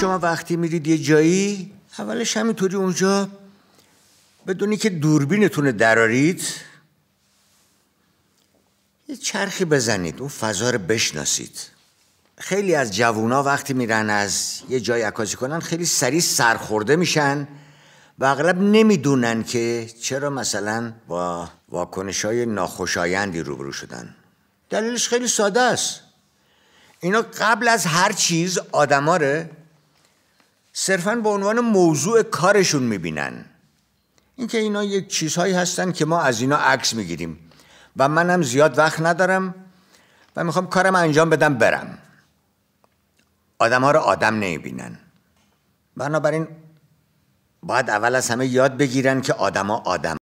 شما وقتی میرید یه جایی اولش همینطوری اونجا بدونی که دوربینتون درارید یه چرخی بزنید اون فضا رو بشناسید خیلی از جوونا وقتی میرن از یه جای عکاسی کنن خیلی سریع سرخورده میشن و اغلب نمیدونن که چرا مثلا با واکنش های ناخوشایندی روبرو شدن دلیلش خیلی ساده است اینا قبل از هر چیز آدما صرفا به عنوان موضوع کارشون میبینن اینکه اینا یک چیزهایی هستن که ما از اینا عکس میگیریم و منم زیاد وقت ندارم و میخوام کارم انجام بدم برم آدم ها رو آدم نمیبینن بنابراین باید اول از همه یاد بگیرن که آدما آدم